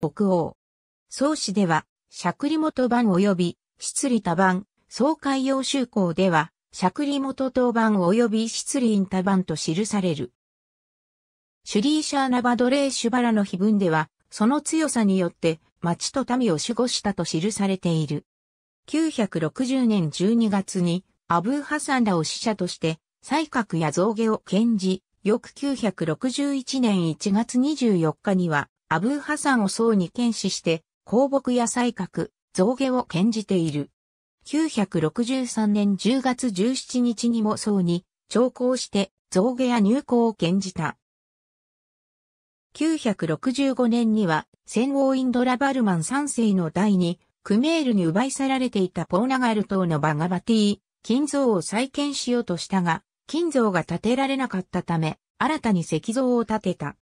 北欧。宗氏では、しゃくり元版及び、失利多版、総海洋修行では、しゃくり元当版及び失利イン多版と記される。シュリーシャーナバドレーシュバラの碑文では、その強さによって、町と民を守護したと記されている。960年12月に、アブーハサンらを死者として、才閣や造下を献じ、翌961年1月24日には、アブーハサンを僧に剣視して、香木や才覚、造下を献じている。963年10月17日にも僧に、長考して、造下や入校を献じた。965年には、戦王インドラバルマン3世の第二、クメールに奪い去られていたポーナガル島のバガバティ金像を再建しようとしたが、金像が建てられなかったため、新たに石像を建てた。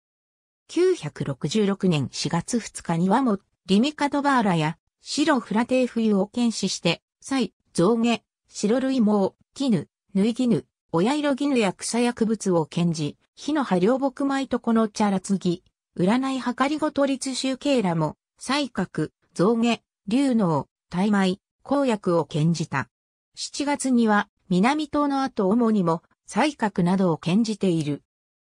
9 6 6年4月2日にはも、リミカドバーラや、白フラテー冬を検視して、サイ、ウ象牙、白類毛、ヌイギヌ、親色ヌや草薬物を検事、火の葉両木米とこの茶らツギ、占いはかりごと立集計らも、才ウ、象牙、竜イ、大米、公薬を検じた。7月には、南東の後主にも、カクなどを検じている。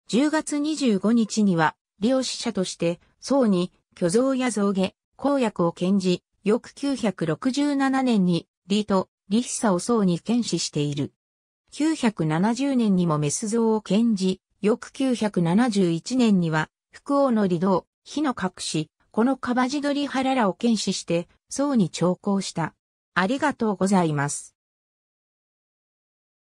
10月25日には、用死者として、僧に、巨像や象下、公約を献じ、翌967年に、李と、李久を僧に献使している。970年にもメス像を献じ、翌971年には、福王の李道、火の隠し、このカバジドリハララを献視して、僧に調校した。ありがとうございます。